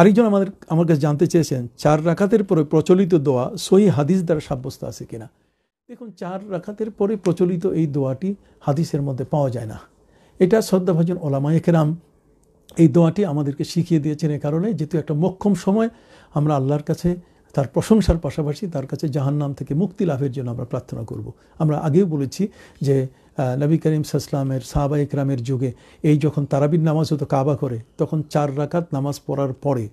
আরেকজন আমাদের আমার কাছে জানতে চেয়েছেন চার রাখাতের পরে প্রচলিত দোয়া সহি হাদিস দ্বারা সাব্যস্ত আছে কিনা দেখুন চার রাখাতের পরে প্রচলিত এই দোয়াটি হাদিসের মধ্যে পাওয়া যায় না এটা শ্রদ্ধাভাজন ওলামা একেরাম এই দোয়াটি আমাদেরকে শিখিয়ে দিয়েছেন এ কারণে যেহেতু একটা মক্ষম সময় আমরা আল্লাহর কাছে তার প্রশংসার পাশাপাশি তার কাছে জাহান্নাম থেকে মুক্তি লাভের জন্য আমরা প্রার্থনা করব আমরা আগেও বলেছি যে নবী করিম সাসলামের সাহাবা ইকরামের যুগে এই যখন তারাবির নামাজ হতো কাবা করে তখন চার রাকাত নামাজ পড়ার পরে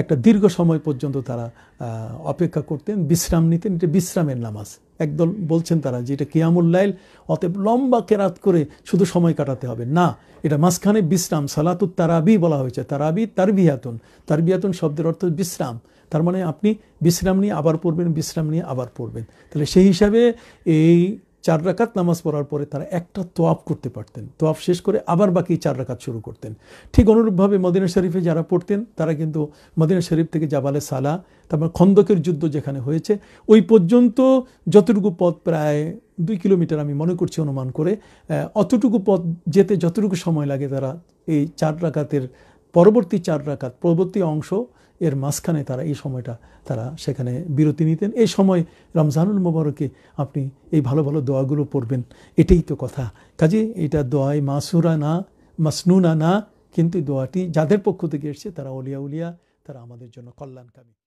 একটা দীর্ঘ সময় পর্যন্ত তারা অপেক্ষা করতেন বিশ্রাম নিতেন এটা বিশ্রামের নামাজ একদল বলছেন তারা যে এটা কিয়ামুল্লাইল অতএব লম্বা কেরাত করে শুধু সময় কাটাতে হবে না এটা মাঝখানে বিশ্রাম সালাতুত তারাবি বলা হয়েছে তারাবি তারবিয়াতুন তারবিয়াতুন শব্দের অর্থ বিশ্রাম তার মানে আপনি বিশ্রাম নিয়ে আবার পড়বেন বিশ্রাম নিয়ে আবার পড়বেন তাহলে সেই হিসাবে এই চার রাকাত নামাজ পড়ার পরে তারা একটা তোয়াপ করতে পারতেন তোয়াপ শেষ করে আবার বাকি চার রাকাত শুরু করতেন ঠিক অনুরূপভাবে মদিনা শরীফে যারা পড়তেন তারা কিন্তু মদিনা শরীফ থেকে জাবালে সালা তারপর খন্দকের যুদ্ধ যেখানে হয়েছে ওই পর্যন্ত যতটুকু পথ প্রায় দুই কিলোমিটার আমি মনে করছি অনুমান করে অতটুকু পথ যেতে যতটুকু সময় লাগে তারা এই চার রাকাতের পরবর্তী চার রাখাত পরবর্তী অংশ এর মাঝখানে তারা এই সময়টা তারা সেখানে বিরতি নিতেন এই সময় রমজানুল মোবারকে আপনি এই ভালো ভালো দোয়াগুলো পড়বেন এটাই তো কথা কাজে এটা দোয়ায় মাসুরা না মাসনুনা না কিন্তু দোয়াটি যাদের পক্ষ থেকে এসছে তারা অলিয়া উলিয়া তারা আমাদের জন্য কল্যাণকামী